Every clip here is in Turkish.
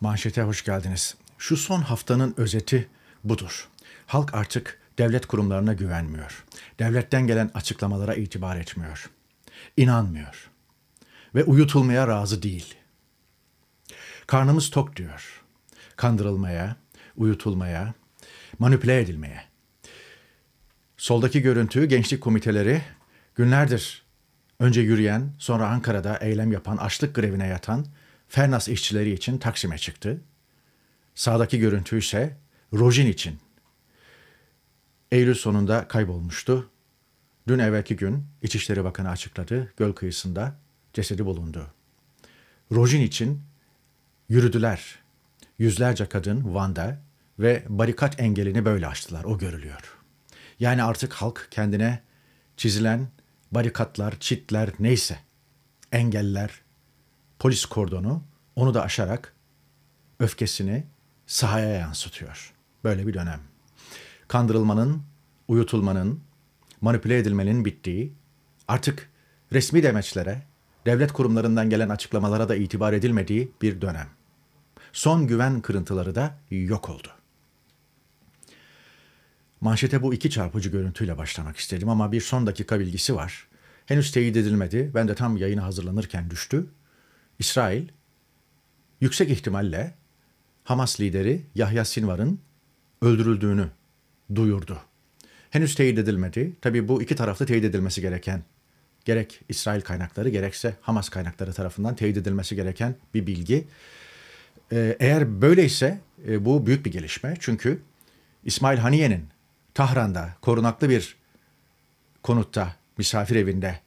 Manşete hoş geldiniz. Şu son haftanın özeti budur. Halk artık devlet kurumlarına güvenmiyor. Devletten gelen açıklamalara itibar etmiyor. İnanmıyor. Ve uyutulmaya razı değil. Karnımız tok diyor. Kandırılmaya, uyutulmaya, manipüle edilmeye. Soldaki görüntü gençlik komiteleri günlerdir önce yürüyen, sonra Ankara'da eylem yapan, açlık grevine yatan Fernas işçileri için Taksim'e çıktı. Sağdaki görüntü ise Rojin için. Eylül sonunda kaybolmuştu. Dün evvelki gün İçişleri Bakanı açıkladı. Göl kıyısında cesedi bulundu. Rojin için yürüdüler. Yüzlerce kadın Van'da ve barikat engelini böyle açtılar. O görülüyor. Yani artık halk kendine çizilen barikatlar, çitler neyse engeller polis kordonu onu da aşarak öfkesini sahaya yansıtıyor. Böyle bir dönem. Kandırılmanın, uyutulmanın, manipüle edilmenin bittiği, artık resmi demeçlere, devlet kurumlarından gelen açıklamalara da itibar edilmediği bir dönem. Son güven kırıntıları da yok oldu. Manşete bu iki çarpıcı görüntüyle başlamak istedim ama bir son dakika bilgisi var. Henüz teyit edilmedi. Ben de tam yayına hazırlanırken düştü. İsrail yüksek ihtimalle Hamas lideri Yahya Sinvar'ın öldürüldüğünü duyurdu. Henüz teyit edilmedi. Tabii bu iki taraflı teyit edilmesi gereken, gerek İsrail kaynakları gerekse Hamas kaynakları tarafından teyit edilmesi gereken bir bilgi. Ee, eğer böyleyse e, bu büyük bir gelişme. Çünkü İsmail Haniye'nin Tahran'da korunaklı bir konutta, misafir evinde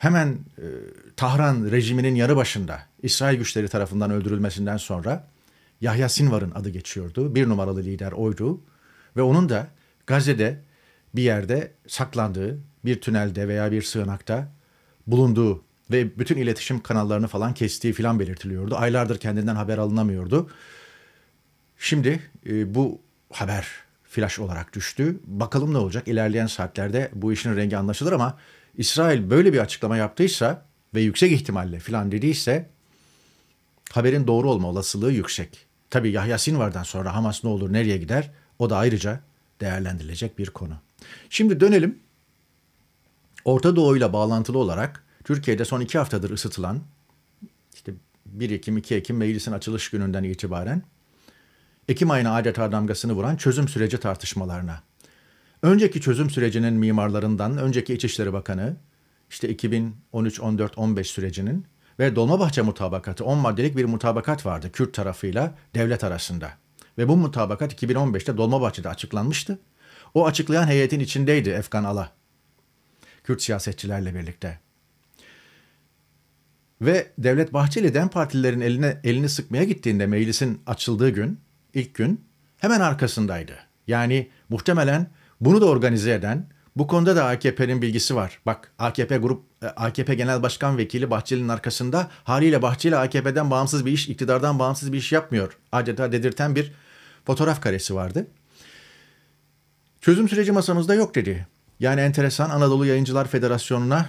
hemen e, Tahran rejiminin yarı başında İsrail güçleri tarafından öldürülmesinden sonra Yahya Sinvar'ın adı geçiyordu. Bir numaralı lider oydu ve onun da Gazze'de bir yerde saklandığı, bir tünelde veya bir sığınakta bulunduğu ve bütün iletişim kanallarını falan kestiği filan belirtiliyordu. Aylardır kendinden haber alınamıyordu. Şimdi e, bu haber flash olarak düştü. Bakalım ne olacak? İlerleyen saatlerde bu işin rengi anlaşılır ama İsrail böyle bir açıklama yaptıysa ve yüksek ihtimalle filan dediyse haberin doğru olma olasılığı yüksek. Tabi Yahya Sinvar'dan sonra Hamas ne olur nereye gider o da ayrıca değerlendirilecek bir konu. Şimdi dönelim Orta Doğu ile bağlantılı olarak Türkiye'de son iki haftadır ısıtılan işte 1 Ekim 2 Ekim meclisin açılış gününden itibaren Ekim ayına adeta damgasını vuran çözüm süreci tartışmalarına Önceki çözüm sürecinin mimarlarından önceki İçişleri Bakanı işte 2013 14 15 sürecinin ve Dolmabahçe mutabakatı 10 maddelik bir mutabakat vardı Kürt tarafıyla devlet arasında. Ve bu mutabakat 2015'te Dolmabahçe'de açıklanmıştı. O açıklayan heyetin içindeydi Efkan Ala. Kürt siyasetçilerle birlikte. Ve Devlet Bahçeli DEM partilerin eline elini sıkmaya gittiğinde meclisin açıldığı gün, ilk gün hemen arkasındaydı. Yani muhtemelen bunu da organize eden, bu konuda da AKP'nin bilgisi var. Bak AKP grup e, AKP Genel Başkan Vekili Bahçeli'nin arkasında haliyle Bahçeli AKP'den bağımsız bir iş, iktidardan bağımsız bir iş yapmıyor. Adeta dedirten bir fotoğraf karesi vardı. Çözüm süreci masamızda yok dedi. Yani enteresan Anadolu Yayıncılar Federasyonu'na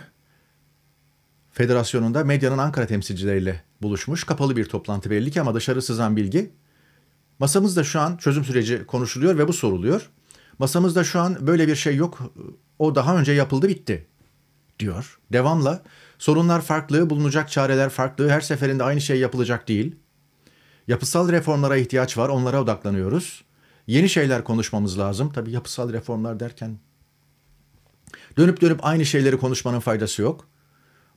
Federasyonu'nda medyanın Ankara temsilcileriyle buluşmuş. Kapalı bir toplantı belli ki ama dışarı sızan bilgi. Masamızda şu an çözüm süreci konuşuluyor ve bu soruluyor. Masamızda şu an böyle bir şey yok. O daha önce yapıldı bitti diyor. Devamla sorunlar farklı, bulunacak çareler farklı, her seferinde aynı şey yapılacak değil. Yapısal reformlara ihtiyaç var, onlara odaklanıyoruz. Yeni şeyler konuşmamız lazım. Tabii yapısal reformlar derken dönüp dönüp aynı şeyleri konuşmanın faydası yok.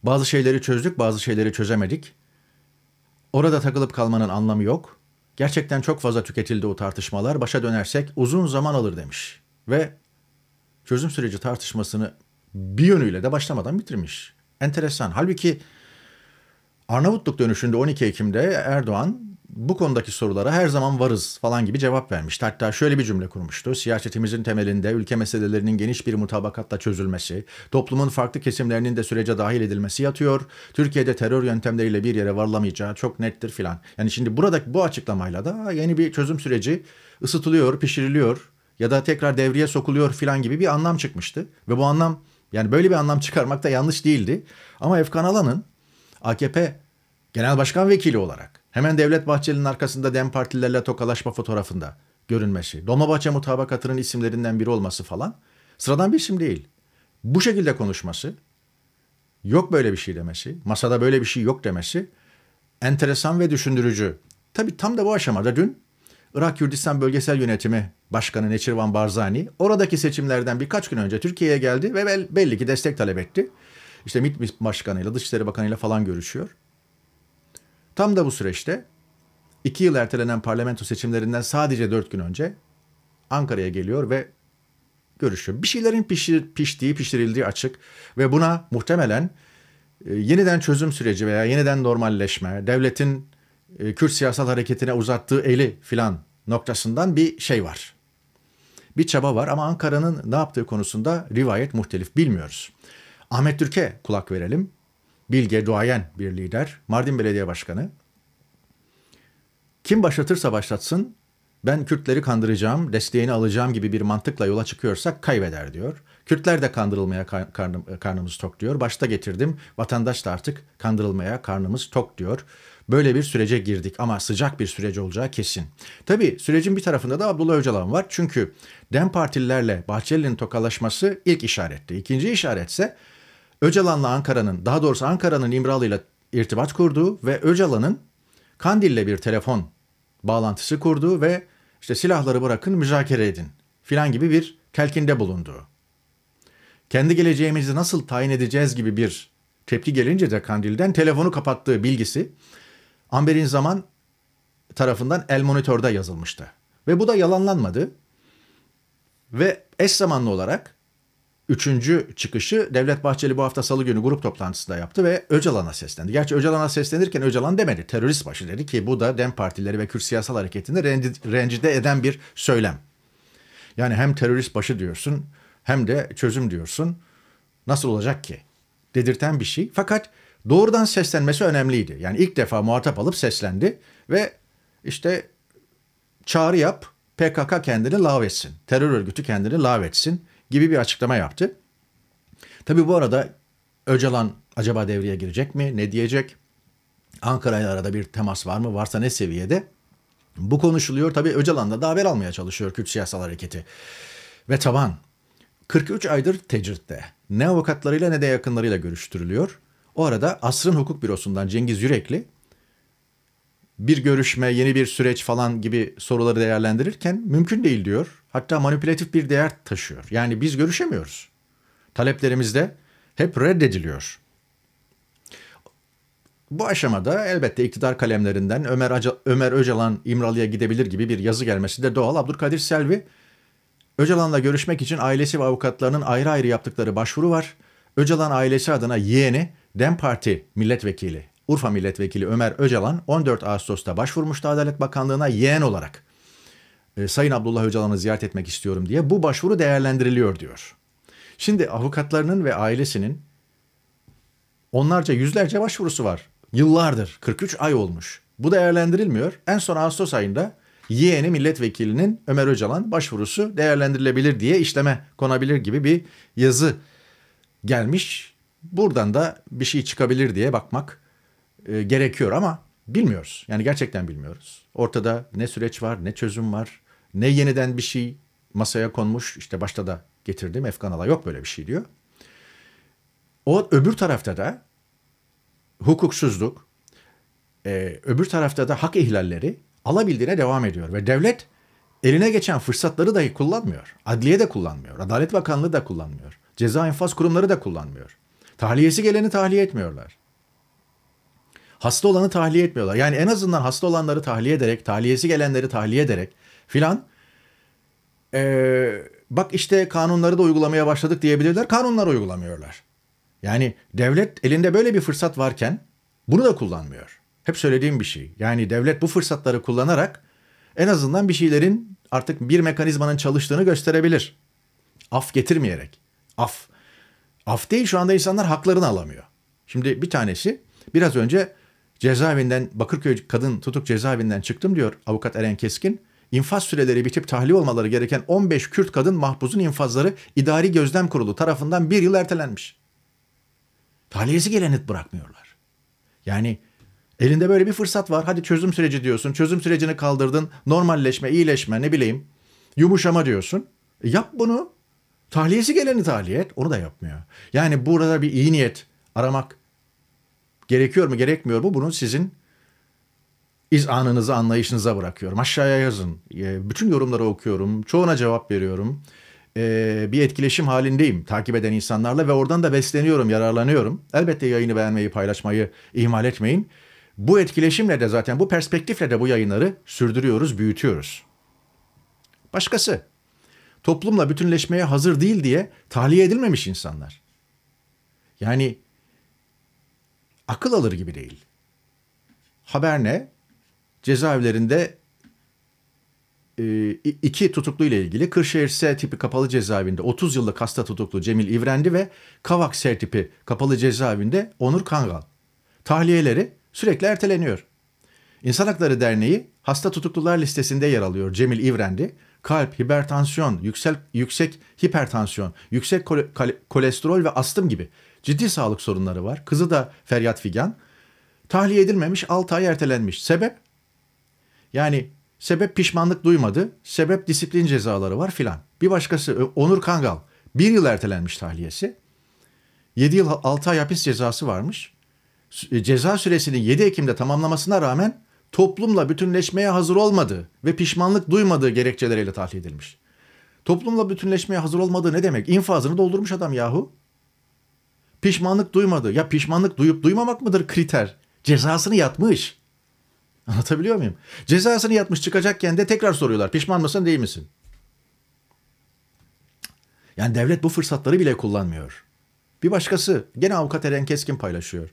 Bazı şeyleri çözdük, bazı şeyleri çözemedik. Orada takılıp kalmanın anlamı yok. Gerçekten çok fazla tüketildi o tartışmalar. Başa dönersek uzun zaman alır demiş. Ve çözüm süreci tartışmasını bir yönüyle de başlamadan bitirmiş. Enteresan. Halbuki Arnavutluk dönüşünde 12 Ekim'de Erdoğan bu konudaki sorulara her zaman varız falan gibi cevap vermiş, Hatta şöyle bir cümle kurmuştu. Siyasetimizin temelinde ülke meselelerinin geniş bir mutabakatla çözülmesi, toplumun farklı kesimlerinin de sürece dahil edilmesi yatıyor. Türkiye'de terör yöntemleriyle bir yere varlamayacağı çok nettir filan. Yani şimdi buradaki bu açıklamayla da yeni bir çözüm süreci ısıtılıyor, pişiriliyor ya da tekrar devreye sokuluyor filan gibi bir anlam çıkmıştı. Ve bu anlam yani böyle bir anlam çıkarmak da yanlış değildi. Ama Efkan Alan'ın AKP Genel Başkan Vekili olarak Hemen Devlet Bahçeli'nin arkasında DEM partililerle tokalaşma fotoğrafında görünmesi, Dolmabahçe mutabakatının isimlerinden biri olması falan sıradan bir isim değil. Bu şekilde konuşması, yok böyle bir şey demesi, masada böyle bir şey yok demesi enteresan ve düşündürücü. Tabi tam da bu aşamada dün Irak Kürdistan Bölgesel Yönetimi Başkanı Neçirvan Barzani oradaki seçimlerden birkaç gün önce Türkiye'ye geldi ve belli ki destek talep etti. İşte MİT Başkanı'yla, Dışişleri Bakanı'yla falan görüşüyor. Tam da bu süreçte iki yıl ertelenen parlamento seçimlerinden sadece dört gün önce Ankara'ya geliyor ve görüşüyor. Bir şeylerin pişir, piştiği, pişirildiği açık ve buna muhtemelen e, yeniden çözüm süreci veya yeniden normalleşme, devletin e, Kürt siyasal hareketine uzattığı eli filan noktasından bir şey var. Bir çaba var ama Ankara'nın ne yaptığı konusunda rivayet muhtelif bilmiyoruz. Ahmet Türk'e kulak verelim bilge, duayen bir lider, Mardin Belediye Başkanı. Kim başlatırsa başlatsın, ben Kürtleri kandıracağım, desteğini alacağım gibi bir mantıkla yola çıkıyorsak kaybeder diyor. Kürtler de kandırılmaya karnım, karnımız tok diyor. Başta getirdim, vatandaş da artık kandırılmaya karnımız tok diyor. Böyle bir sürece girdik ama sıcak bir süreç olacağı kesin. Tabi sürecin bir tarafında da Abdullah Öcalan var. Çünkü DEM partililerle Bahçeli'nin tokalaşması ilk işaretti. İkinci işaretse ise Öcalan'la Ankara'nın, daha doğrusu Ankara'nın İmralı'yla irtibat kurduğu ve Öcalan'ın Kandil'le bir telefon bağlantısı kurduğu ve işte silahları bırakın müzakere edin filan gibi bir telkinde bulunduğu. Kendi geleceğimizi nasıl tayin edeceğiz gibi bir tepki gelince de Kandil'den telefonu kapattığı bilgisi Amber'in zaman tarafından El Monitör'de yazılmıştı. Ve bu da yalanlanmadı. Ve eş zamanlı olarak üçüncü çıkışı Devlet Bahçeli bu hafta salı günü grup toplantısında yaptı ve Öcalan'a seslendi. Gerçi Öcalan'a seslenirken Öcalan demedi. Terörist başı dedi ki bu da DEM partileri ve Kürt siyasal hareketini rencide eden bir söylem. Yani hem terörist başı diyorsun hem de çözüm diyorsun. Nasıl olacak ki? Dedirten bir şey. Fakat doğrudan seslenmesi önemliydi. Yani ilk defa muhatap alıp seslendi ve işte çağrı yap PKK kendini lağvetsin. Terör örgütü kendini lağvetsin gibi bir açıklama yaptı. Tabi bu arada Öcalan acaba devreye girecek mi? Ne diyecek? Ankara ile arada bir temas var mı? Varsa ne seviyede? Bu konuşuluyor. Tabi Öcalan da haber almaya çalışıyor Kürt Siyasal Hareketi. Ve taban 43 aydır tecritte. Ne avukatlarıyla ne de yakınlarıyla görüştürülüyor. O arada Asrın Hukuk Bürosu'ndan Cengiz Yürekli bir görüşme, yeni bir süreç falan gibi soruları değerlendirirken mümkün değil diyor. Hatta manipülatif bir değer taşıyor. Yani biz görüşemiyoruz. Taleplerimiz de hep reddediliyor. Bu aşamada elbette iktidar kalemlerinden Ömer, Aca, Ömer Öcalan İmralı'ya gidebilir gibi bir yazı gelmesi de doğal. Abdülkadir Selvi, Öcalan'la görüşmek için ailesi ve avukatlarının ayrı ayrı yaptıkları başvuru var. Öcalan ailesi adına yeğeni Dem Parti milletvekili Urfa Milletvekili Ömer Öcalan 14 Ağustos'ta başvurmuştu Adalet Bakanlığı'na yeğen olarak. E, Sayın Abdullah Öcalan'ı ziyaret etmek istiyorum diye bu başvuru değerlendiriliyor diyor. Şimdi avukatlarının ve ailesinin onlarca yüzlerce başvurusu var. Yıllardır 43 ay olmuş. Bu değerlendirilmiyor. En son Ağustos ayında yeğeni milletvekilinin Ömer Öcalan başvurusu değerlendirilebilir diye işleme konabilir gibi bir yazı gelmiş. Buradan da bir şey çıkabilir diye bakmak e, gerekiyor ama bilmiyoruz. Yani gerçekten bilmiyoruz. Ortada ne süreç var, ne çözüm var, ne yeniden bir şey masaya konmuş. İşte başta da getirdiğim Efkanala yok böyle bir şey diyor. O öbür tarafta da hukuksuzluk, e, öbür tarafta da hak ihlalleri alabildiğine devam ediyor. Ve devlet eline geçen fırsatları dahi kullanmıyor. Adliye de kullanmıyor. Adalet Bakanlığı da kullanmıyor. Ceza infaz kurumları da kullanmıyor. Tahliyesi geleni tahliye etmiyorlar. Hasta olanı tahliye etmiyorlar. Yani en azından hasta olanları tahliye ederek, tahliyesi gelenleri tahliye ederek filan. Ee, bak işte kanunları da uygulamaya başladık diyebilirler. Kanunları uygulamıyorlar. Yani devlet elinde böyle bir fırsat varken bunu da kullanmıyor. Hep söylediğim bir şey. Yani devlet bu fırsatları kullanarak en azından bir şeylerin artık bir mekanizmanın çalıştığını gösterebilir. Af getirmeyerek. Af. Af değil şu anda insanlar haklarını alamıyor. Şimdi bir tanesi biraz önce cezaevinden Bakırköy kadın tutuk cezaevinden çıktım diyor avukat Eren Keskin. İnfaz süreleri bitip tahliye olmaları gereken 15 Kürt kadın mahpuzun infazları idari gözlem kurulu tarafından bir yıl ertelenmiş. Tahliyesi geleni bırakmıyorlar. Yani elinde böyle bir fırsat var. Hadi çözüm süreci diyorsun. Çözüm sürecini kaldırdın. Normalleşme, iyileşme ne bileyim. Yumuşama diyorsun. E yap bunu. Tahliyesi geleni tahliye et. Onu da yapmıyor. Yani burada bir iyi niyet aramak Gerekiyor mu gerekmiyor mu bunu sizin iz izanınızı anlayışınıza bırakıyorum. Aşağıya yazın. Ee, bütün yorumları okuyorum. Çoğuna cevap veriyorum. Ee, bir etkileşim halindeyim takip eden insanlarla ve oradan da besleniyorum, yararlanıyorum. Elbette yayını beğenmeyi, paylaşmayı ihmal etmeyin. Bu etkileşimle de zaten bu perspektifle de bu yayınları sürdürüyoruz, büyütüyoruz. Başkası. Toplumla bütünleşmeye hazır değil diye tahliye edilmemiş insanlar. Yani akıl alır gibi değil. Haber ne? Cezaevlerinde e, iki tutuklu ile ilgili Kırşehir S tipi kapalı cezaevinde 30 yıllık hasta tutuklu Cemil İvrendi ve Kavak S tipi kapalı cezaevinde Onur Kangal. Tahliyeleri sürekli erteleniyor. İnsan Hakları Derneği hasta tutuklular listesinde yer alıyor Cemil İvrendi. Kalp, hipertansiyon, yüksek, yüksek hipertansiyon, yüksek kolesterol ve astım gibi Ciddi sağlık sorunları var. Kızı da feryat figan. Tahliye edilmemiş 6 ay ertelenmiş. Sebep? Yani sebep pişmanlık duymadı. Sebep disiplin cezaları var filan. Bir başkası Onur Kangal. Bir yıl ertelenmiş tahliyesi. 7 yıl 6 ay hapis cezası varmış. E, ceza süresini 7 Ekim'de tamamlamasına rağmen toplumla bütünleşmeye hazır olmadı ve pişmanlık duymadığı gerekçeleriyle tahliye edilmiş. Toplumla bütünleşmeye hazır olmadığı ne demek? İnfazını doldurmuş adam yahu. Pişmanlık duymadı. Ya pişmanlık duyup duymamak mıdır kriter? Cezasını yatmış. Anlatabiliyor muyum? Cezasını yatmış çıkacakken de tekrar soruyorlar. Pişman mısın değil misin? Yani devlet bu fırsatları bile kullanmıyor. Bir başkası gene avukat Eren Keskin paylaşıyor.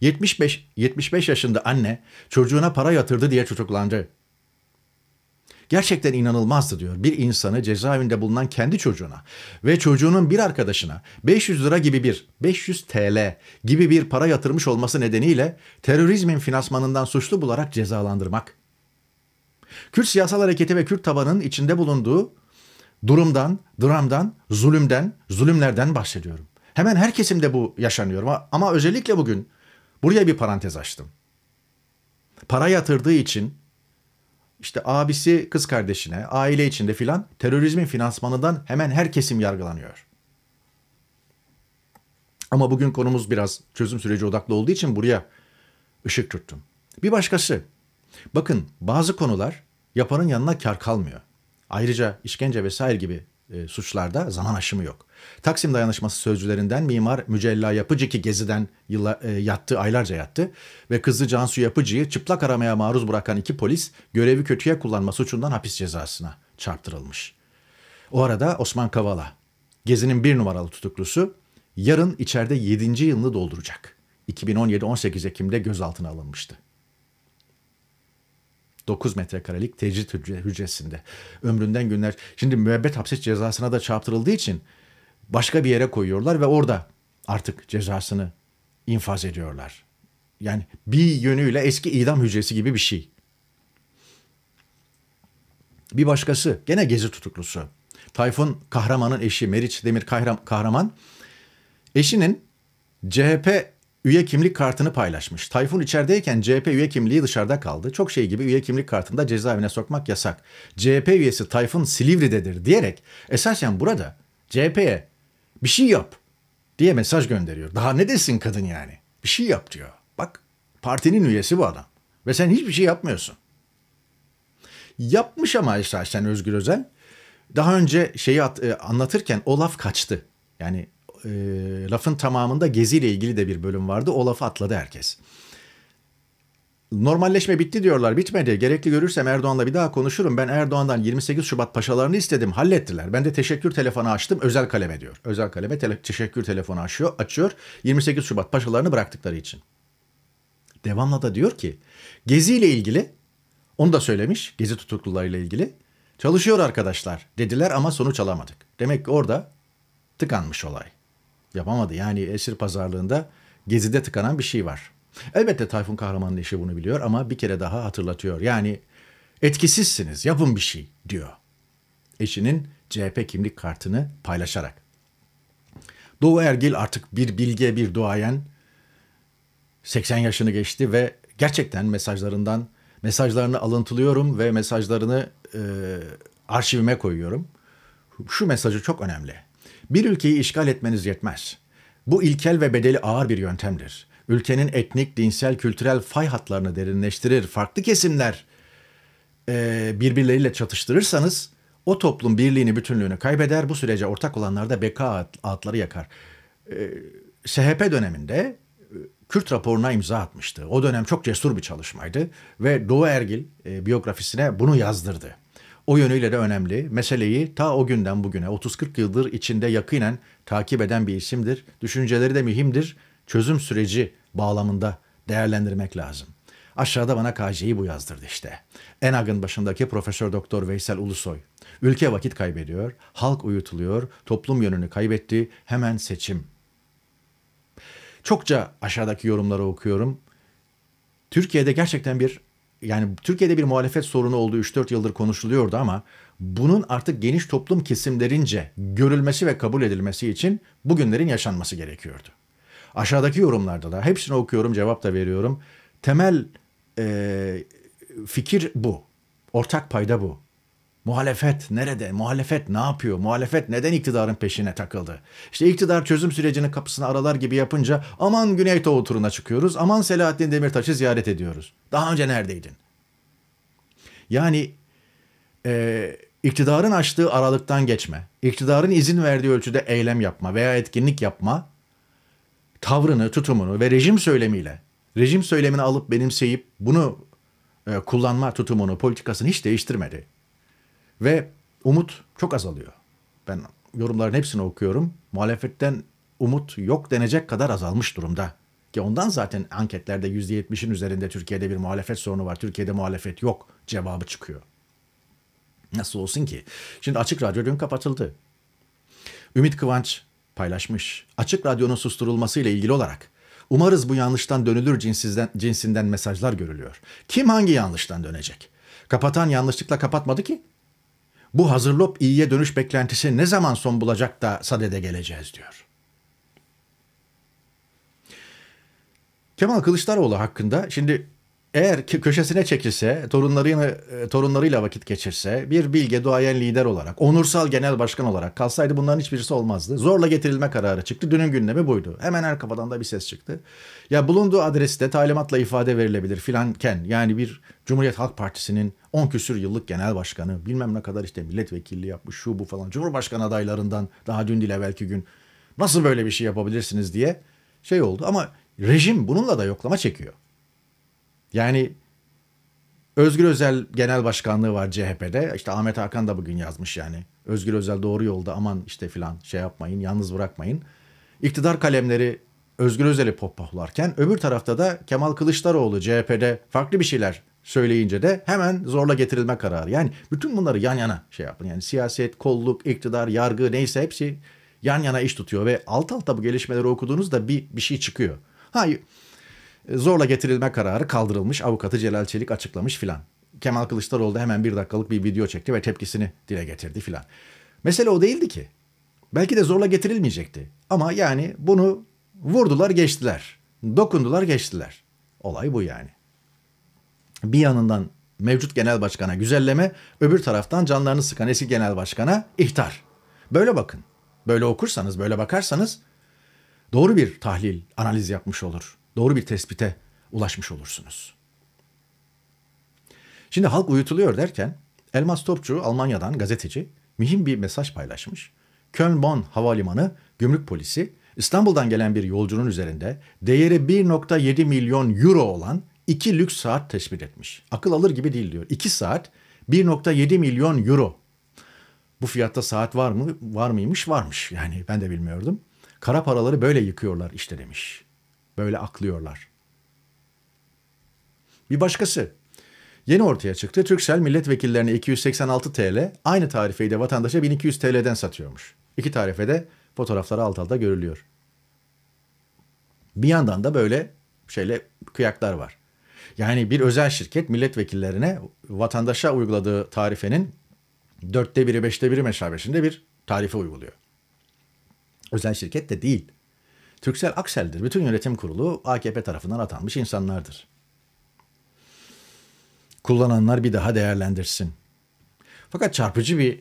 75 75 yaşında anne çocuğuna para yatırdı diye çocuklandı. Gerçekten inanılmazdı diyor. Bir insanı cezaevinde bulunan kendi çocuğuna ve çocuğunun bir arkadaşına 500 lira gibi bir 500 TL gibi bir para yatırmış olması nedeniyle terörizmin finansmanından suçlu bularak cezalandırmak. Kürt siyasal hareketi ve Kürt tabanının içinde bulunduğu durumdan, dramdan, zulümden, zulümlerden bahsediyorum. Hemen her kesimde bu yaşanıyor ama, ama özellikle bugün buraya bir parantez açtım. Para yatırdığı için işte abisi kız kardeşine, aile içinde filan terörizmin finansmanından hemen her kesim yargılanıyor. Ama bugün konumuz biraz çözüm süreci odaklı olduğu için buraya ışık tuttum. Bir başkası. Bakın bazı konular yapanın yanına kar kalmıyor. Ayrıca işkence vesaire gibi e, suçlarda zaman aşımı yok. Taksim dayanışması sözcülerinden mimar Mücella Yapıcı ki geziden yıla, e, yattı, aylarca yattı ve kızı Cansu Yapıcı'yı çıplak aramaya maruz bırakan iki polis görevi kötüye kullanma suçundan hapis cezasına çarptırılmış. O arada Osman Kavala, Gezi'nin bir numaralı tutuklusu, yarın içeride 7. yılını dolduracak. 2017-18 Ekim'de gözaltına alınmıştı. 9 metrekarelik tecrit hücresinde. Ömründen günler. Şimdi müebbet hapis cezasına da çarptırıldığı için başka bir yere koyuyorlar ve orada artık cezasını infaz ediyorlar. Yani bir yönüyle eski idam hücresi gibi bir şey. Bir başkası gene gezi tutuklusu. Tayfun Kahraman'ın eşi Meriç Demir Kahraman eşinin CHP üye kimlik kartını paylaşmış. Tayfun içerideyken CHP üye kimliği dışarıda kaldı. Çok şey gibi üye kimlik kartında cezaevine sokmak yasak. CHP üyesi Tayfun Silivri'dedir diyerek esasen burada CHP'ye bir şey yap diye mesaj gönderiyor. Daha ne desin kadın yani? Bir şey yap diyor. Bak partinin üyesi bu adam ve sen hiçbir şey yapmıyorsun. Yapmış ama esasen Özgür Özel. Daha önce şeyi at, e, anlatırken o laf kaçtı. Yani e, lafın tamamında Gezi ile ilgili de bir bölüm vardı. O lafı atladı herkes. Normalleşme bitti diyorlar. Bitmedi. Gerekli görürsem Erdoğan'la bir daha konuşurum. Ben Erdoğan'dan 28 Şubat paşalarını istedim. Hallettiler. Ben de teşekkür telefonu açtım. Özel kaleme diyor. Özel kaleme tele- teşekkür telefonu açıyor, açıyor. 28 Şubat paşalarını bıraktıkları için. Devamla da diyor ki Gezi ile ilgili onu da söylemiş. Gezi tutuklularıyla ilgili. Çalışıyor arkadaşlar dediler ama sonuç alamadık. Demek ki orada tıkanmış olay. Yapamadı. Yani esir pazarlığında gezide tıkanan bir şey var. Elbette Tayfun Kahraman'ın eşi bunu biliyor ama bir kere daha hatırlatıyor. Yani etkisizsiniz yapın bir şey diyor. Eşinin CHP kimlik kartını paylaşarak. Doğu Ergil artık bir bilge bir duayen 80 yaşını geçti ve gerçekten mesajlarından mesajlarını alıntılıyorum ve mesajlarını e, arşivime koyuyorum. Şu mesajı çok önemli. Bir ülkeyi işgal etmeniz yetmez. Bu ilkel ve bedeli ağır bir yöntemdir. Ülkenin etnik, dinsel, kültürel fay hatlarını derinleştirir. Farklı kesimler e, birbirleriyle çatıştırırsanız o toplum birliğini, bütünlüğünü kaybeder. Bu sürece ortak olanlar da beka ağıtları yakar. E, SHP döneminde e, Kürt raporuna imza atmıştı. O dönem çok cesur bir çalışmaydı ve Doğu Ergil e, biyografisine bunu yazdırdı o yönüyle de önemli. Meseleyi ta o günden bugüne 30-40 yıldır içinde yakinen takip eden bir isimdir. Düşünceleri de mühimdir. Çözüm süreci bağlamında değerlendirmek lazım. Aşağıda bana KJ'yi bu yazdırdı işte. Enag'ın başındaki Profesör Doktor Veysel Ulusoy. Ülke vakit kaybediyor, halk uyutuluyor, toplum yönünü kaybetti, hemen seçim. Çokça aşağıdaki yorumları okuyorum. Türkiye'de gerçekten bir yani Türkiye'de bir muhalefet sorunu olduğu 3-4 yıldır konuşuluyordu ama bunun artık geniş toplum kesimlerince görülmesi ve kabul edilmesi için bugünlerin yaşanması gerekiyordu. Aşağıdaki yorumlarda da hepsini okuyorum cevap da veriyorum. Temel e, fikir bu. Ortak payda bu. Muhalefet nerede? Muhalefet ne yapıyor? Muhalefet neden iktidarın peşine takıldı? İşte iktidar çözüm sürecinin kapısını aralar gibi yapınca aman Güneydoğu turuna çıkıyoruz, aman Selahattin Demirtaş'ı ziyaret ediyoruz. Daha önce neredeydin? Yani e, iktidarın açtığı aralıktan geçme, iktidarın izin verdiği ölçüde eylem yapma veya etkinlik yapma tavrını, tutumunu ve rejim söylemiyle, rejim söylemini alıp benimseyip bunu e, kullanma tutumunu, politikasını hiç değiştirmedi. Ve umut çok azalıyor. Ben yorumların hepsini okuyorum. Muhalefetten umut yok denecek kadar azalmış durumda. Ki ondan zaten anketlerde %70'in üzerinde Türkiye'de bir muhalefet sorunu var. Türkiye'de muhalefet yok cevabı çıkıyor. Nasıl olsun ki? Şimdi Açık Radyo dün kapatıldı. Ümit Kıvanç paylaşmış. Açık Radyo'nun susturulması ile ilgili olarak umarız bu yanlıştan dönülür cinsizden, cinsinden mesajlar görülüyor. Kim hangi yanlıştan dönecek? Kapatan yanlışlıkla kapatmadı ki bu hazırlop iyiye dönüş beklentisi ne zaman son bulacak da sadede geleceğiz diyor. Kemal Kılıçdaroğlu hakkında şimdi eğer köşesine çekilse, torunlarıyla, e, torunlarıyla vakit geçirse, bir bilge duayen lider olarak, onursal genel başkan olarak kalsaydı bunların hiçbirisi olmazdı. Zorla getirilme kararı çıktı. Dünün gündemi buydu. Hemen her kafadan da bir ses çıktı. Ya bulunduğu adreste talimatla ifade verilebilir filanken yani bir Cumhuriyet Halk Partisi'nin 10 küsür yıllık genel başkanı bilmem ne kadar işte milletvekilliği yapmış şu bu falan Cumhurbaşkanı adaylarından daha dün dile belki gün nasıl böyle bir şey yapabilirsiniz diye şey oldu. Ama rejim bununla da yoklama çekiyor. Yani Özgür Özel Genel Başkanlığı var CHP'de. İşte Ahmet Hakan da bugün yazmış yani. Özgür Özel doğru yolda aman işte filan şey yapmayın, yalnız bırakmayın. İktidar kalemleri Özgür Özel'i pohpohlarken öbür tarafta da Kemal Kılıçdaroğlu CHP'de farklı bir şeyler söyleyince de hemen zorla getirilme kararı. Yani bütün bunları yan yana şey yapın. Yani siyaset, kolluk, iktidar, yargı neyse hepsi yan yana iş tutuyor ve alt alta bu gelişmeleri okuduğunuzda bir bir şey çıkıyor. Hayır e, zorla getirilme kararı kaldırılmış. Avukatı Celal Çelik açıklamış filan. Kemal Kılıçdaroğlu da hemen bir dakikalık bir video çekti ve tepkisini dile getirdi filan. Mesele o değildi ki. Belki de zorla getirilmeyecekti. Ama yani bunu vurdular geçtiler. Dokundular geçtiler. Olay bu yani. Bir yanından mevcut genel başkana güzelleme, öbür taraftan canlarını sıkan eski genel başkana ihtar. Böyle bakın. Böyle okursanız, böyle bakarsanız doğru bir tahlil, analiz yapmış olur doğru bir tespite ulaşmış olursunuz. Şimdi halk uyutuluyor derken Elmas Topçu Almanya'dan gazeteci mühim bir mesaj paylaşmış. Köln-Bonn havalimanı gümrük polisi İstanbul'dan gelen bir yolcunun üzerinde değeri 1.7 milyon euro olan iki lüks saat tespit etmiş. Akıl alır gibi değil diyor. 2 saat 1.7 milyon euro. Bu fiyatta saat var mı? Var mıymış? Varmış. Yani ben de bilmiyordum. Kara paraları böyle yıkıyorlar işte demiş. Böyle aklıyorlar. Bir başkası. Yeni ortaya çıktı. Türksel milletvekillerine 286 TL, aynı tarifeyi de vatandaşa 1200 TL'den satıyormuş. İki tarifede fotoğrafları alt alta görülüyor. Bir yandan da böyle şeyle kıyaklar var. Yani bir özel şirket milletvekillerine vatandaşa uyguladığı tarifenin dörtte biri, beşte biri meşabeşinde bir tarife uyguluyor. Özel şirket de değil. Türksel Aksel'dir. Bütün yönetim kurulu AKP tarafından atanmış insanlardır. Kullananlar bir daha değerlendirsin. Fakat çarpıcı bir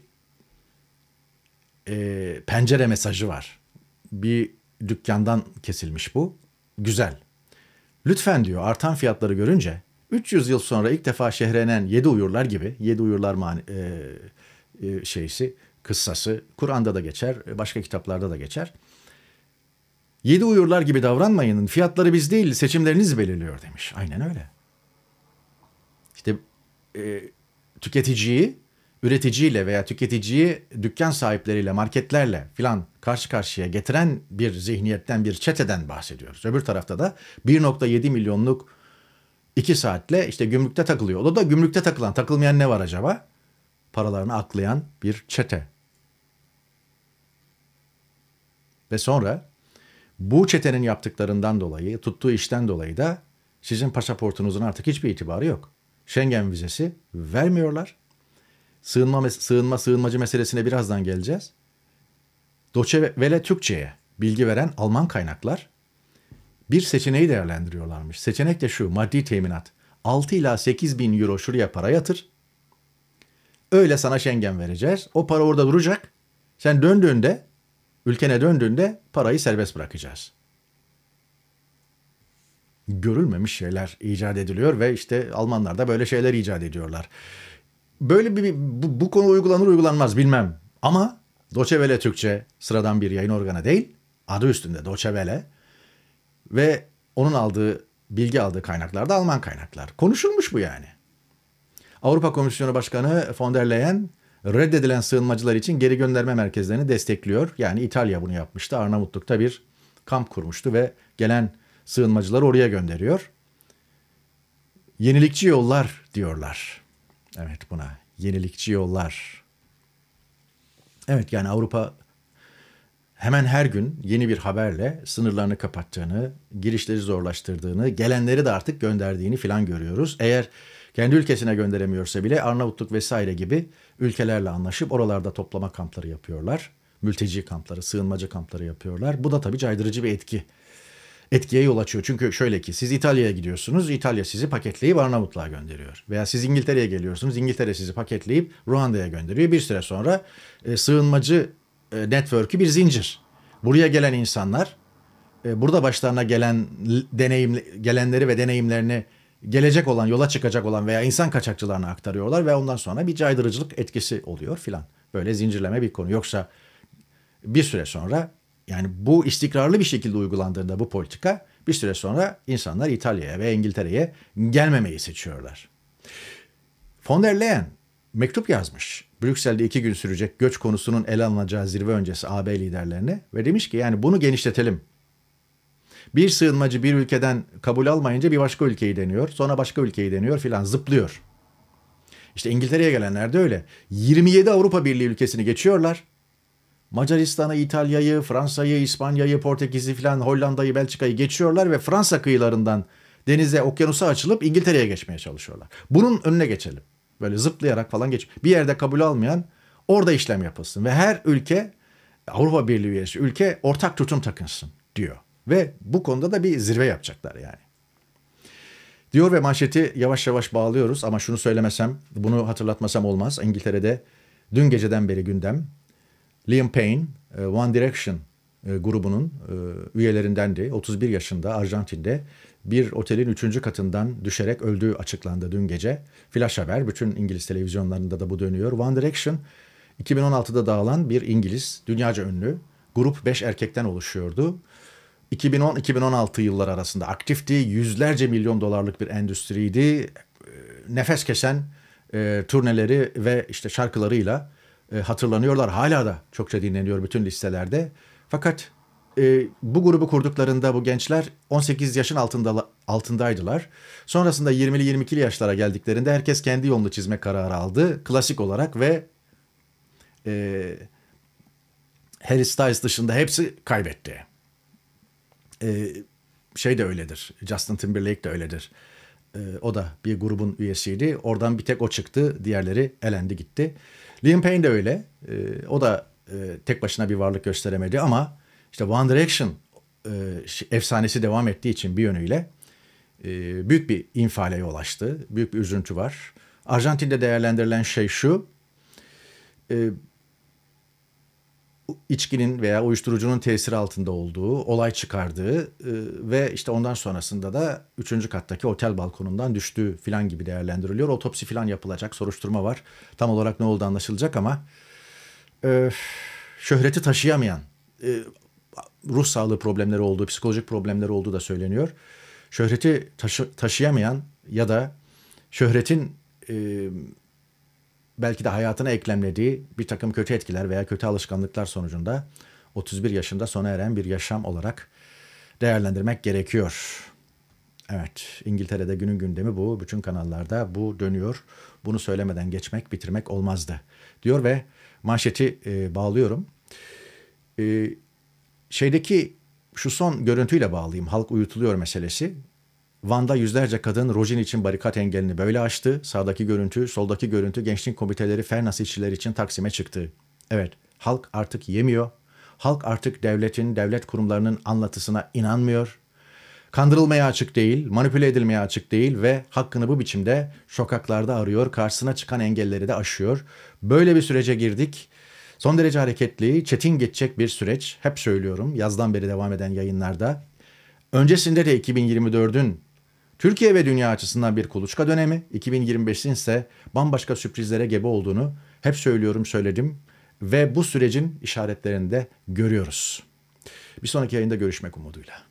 e, pencere mesajı var. Bir dükkandan kesilmiş bu. Güzel. Lütfen diyor artan fiyatları görünce 300 yıl sonra ilk defa şehrenen 7 uyurlar gibi 7 uyurlar mani, e, e, şeysi kıssası Kur'an'da da geçer başka kitaplarda da geçer. Yedi uyurlar gibi davranmayın. Fiyatları biz değil seçimleriniz belirliyor demiş. Aynen öyle. İşte e, tüketiciyi üreticiyle veya tüketiciyi dükkan sahipleriyle, marketlerle filan karşı karşıya getiren bir zihniyetten, bir çeteden bahsediyoruz. Öbür tarafta da 1.7 milyonluk 2 saatle işte gümrükte takılıyor. O da gümrükte takılan, takılmayan ne var acaba? Paralarını aklayan bir çete. Ve sonra bu çetenin yaptıklarından dolayı, tuttuğu işten dolayı da sizin pasaportunuzun artık hiçbir itibarı yok. Schengen vizesi vermiyorlar. Sığınma, sığınma sığınmacı meselesine birazdan geleceğiz. Doçe Vele Türkçe'ye bilgi veren Alman kaynaklar bir seçeneği değerlendiriyorlarmış. Seçenek de şu maddi teminat. 6 ila 8 bin euro şuraya para yatır. Öyle sana Schengen vereceğiz. O para orada duracak. Sen döndüğünde Ülkene döndüğünde parayı serbest bırakacağız. Görülmemiş şeyler icat ediliyor ve işte Almanlar da böyle şeyler icat ediyorlar. Böyle bir bu, bu konu uygulanır uygulanmaz bilmem. Ama Doçevele Türkçe sıradan bir yayın organı değil. Adı üstünde Doçevele ve onun aldığı bilgi aldığı kaynaklar da Alman kaynaklar. Konuşulmuş bu yani. Avrupa Komisyonu Başkanı von der Leyen reddedilen sığınmacılar için geri gönderme merkezlerini destekliyor. Yani İtalya bunu yapmıştı. Arnavutluk'ta bir kamp kurmuştu ve gelen sığınmacıları oraya gönderiyor. Yenilikçi yollar diyorlar. Evet buna yenilikçi yollar. Evet yani Avrupa hemen her gün yeni bir haberle sınırlarını kapattığını, girişleri zorlaştırdığını, gelenleri de artık gönderdiğini filan görüyoruz. Eğer kendi ülkesine gönderemiyorsa bile Arnavutluk vesaire gibi ülkelerle anlaşıp oralarda toplama kampları yapıyorlar. Mülteci kampları, sığınmacı kampları yapıyorlar. Bu da tabii caydırıcı bir etki. Etkiye yol açıyor. Çünkü şöyle ki siz İtalya'ya gidiyorsunuz. İtalya sizi paketleyip Arnavutluğa gönderiyor. Veya siz İngiltere'ye geliyorsunuz. İngiltere sizi paketleyip Ruanda'ya gönderiyor. Bir süre sonra e, sığınmacı e, network'ü bir zincir. Buraya gelen insanlar e, burada başlarına gelen deneyim gelenleri ve deneyimlerini gelecek olan, yola çıkacak olan veya insan kaçakçılarına aktarıyorlar ve ondan sonra bir caydırıcılık etkisi oluyor filan. Böyle zincirleme bir konu. Yoksa bir süre sonra yani bu istikrarlı bir şekilde uygulandığında bu politika bir süre sonra insanlar İtalya'ya ve İngiltere'ye gelmemeyi seçiyorlar. Von der Leyen mektup yazmış. Brüksel'de iki gün sürecek göç konusunun ele alınacağı zirve öncesi AB liderlerine ve demiş ki yani bunu genişletelim bir sığınmacı bir ülkeden kabul almayınca bir başka ülkeyi deniyor. Sonra başka ülkeyi deniyor filan zıplıyor. İşte İngiltere'ye gelenler de öyle. 27 Avrupa Birliği ülkesini geçiyorlar. Macaristan'ı, İtalya'yı, Fransa'yı, İspanya'yı, Portekiz'i filan Hollanda'yı, Belçika'yı geçiyorlar ve Fransa kıyılarından denize, okyanusa açılıp İngiltere'ye geçmeye çalışıyorlar. Bunun önüne geçelim. Böyle zıplayarak falan geç. Bir yerde kabul almayan orada işlem yapılsın ve her ülke Avrupa Birliği üyesi ülke ortak tutum takınsın diyor. Ve bu konuda da bir zirve yapacaklar yani. Diyor ve manşeti yavaş yavaş bağlıyoruz ama şunu söylemesem, bunu hatırlatmasam olmaz. İngiltere'de dün geceden beri gündem. Liam Payne, e, One Direction e, grubunun e, üyelerindendi. 31 yaşında Arjantin'de bir otelin 3. katından düşerek öldüğü açıklandı dün gece. Flash haber bütün İngiliz televizyonlarında da bu dönüyor. One Direction 2016'da dağılan bir İngiliz, dünyaca ünlü. Grup 5 erkekten oluşuyordu. 2010-2016 yıllar arasında aktifti. Yüzlerce milyon dolarlık bir endüstriydi. Ee, nefes kesen e, turneleri ve işte şarkılarıyla e, hatırlanıyorlar. Hala da çokça dinleniyor bütün listelerde. Fakat e, bu grubu kurduklarında bu gençler 18 yaşın altında altındaydılar. Sonrasında 20-22 yaşlara geldiklerinde herkes kendi yolunu çizme kararı aldı. Klasik olarak ve e, Harry Styles dışında hepsi kaybetti. E, şey de öyledir. Justin Timberlake de öyledir. E, o da bir grubun üyesiydi. Oradan bir tek o çıktı. Diğerleri elendi gitti. Liam Payne de öyle. E, o da e, tek başına bir varlık gösteremedi ama işte One Direction e, efsanesi devam ettiği için bir yönüyle e, büyük bir infale yol açtı. Büyük bir üzüntü var. Arjantin'de değerlendirilen şey şu. E, içkinin veya uyuşturucunun tesiri altında olduğu, olay çıkardığı e, ve işte ondan sonrasında da 3. kattaki otel balkonundan düştüğü filan gibi değerlendiriliyor. Otopsi filan yapılacak, soruşturma var. Tam olarak ne oldu anlaşılacak ama e, şöhreti taşıyamayan, e, ruh sağlığı problemleri olduğu, psikolojik problemleri olduğu da söyleniyor. Şöhreti taşı, taşıyamayan ya da şöhretin e, belki de hayatına eklemlediği bir takım kötü etkiler veya kötü alışkanlıklar sonucunda 31 yaşında sona eren bir yaşam olarak değerlendirmek gerekiyor. Evet, İngiltere'de günün gündemi bu. Bütün kanallarda bu dönüyor. Bunu söylemeden geçmek, bitirmek olmazdı diyor ve manşeti e, bağlıyorum. E, şeydeki şu son görüntüyle bağlayayım. Halk uyutuluyor meselesi. Van'da yüzlerce kadın rojin için barikat engelini böyle açtı. Sağdaki görüntü, soldaki görüntü gençlik komiteleri Fernas işçileri için Taksim'e çıktı. Evet, halk artık yemiyor. Halk artık devletin, devlet kurumlarının anlatısına inanmıyor. Kandırılmaya açık değil, manipüle edilmeye açık değil ve hakkını bu biçimde sokaklarda arıyor, karşısına çıkan engelleri de aşıyor. Böyle bir sürece girdik. Son derece hareketli, çetin geçecek bir süreç. Hep söylüyorum yazdan beri devam eden yayınlarda. Öncesinde de 2024'ün Türkiye ve dünya açısından bir kuluçka dönemi. 2025'in ise bambaşka sürprizlere gebe olduğunu hep söylüyorum söyledim ve bu sürecin işaretlerini de görüyoruz. Bir sonraki yayında görüşmek umuduyla.